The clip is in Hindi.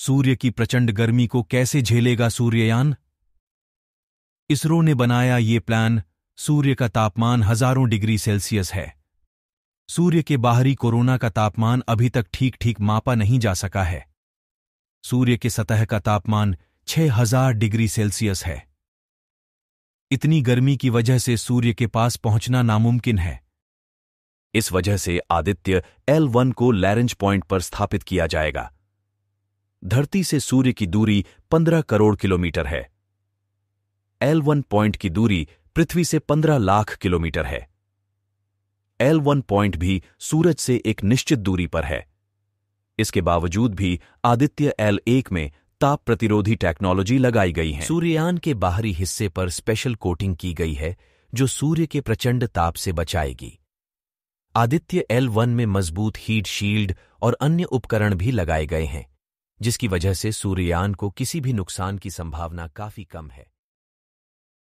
सूर्य की प्रचंड गर्मी को कैसे झेलेगा सूर्ययान इसरो ने बनाया ये प्लान सूर्य का तापमान हजारों डिग्री सेल्सियस है सूर्य के बाहरी कोरोना का तापमान अभी तक ठीक ठीक मापा नहीं जा सका है सूर्य के सतह का तापमान 6000 डिग्री सेल्सियस है इतनी गर्मी की वजह से सूर्य के पास पहुंचना नामुमकिन है इस वजह से आदित्य एल वन को लैरेंज पॉइंट पर स्थापित किया जाएगा धरती से सूर्य की दूरी 15 करोड़ किलोमीटर है एल वन पॉइंट की दूरी पृथ्वी से 15 लाख किलोमीटर है एल वन पॉइंट भी सूरज से एक निश्चित दूरी पर है इसके बावजूद भी आदित्य एल एक में ताप प्रतिरोधी टेक्नोलॉजी लगाई गई है सूर्यान के बाहरी हिस्से पर स्पेशल कोटिंग की गई है जो सूर्य के प्रचंड ताप से बचाएगी आदित्य एल वन में मजबूत हीट शील्ड और अन्य उपकरण भी लगाए गए हैं जिसकी वजह से सूर्यान को किसी भी नुकसान की संभावना काफी कम है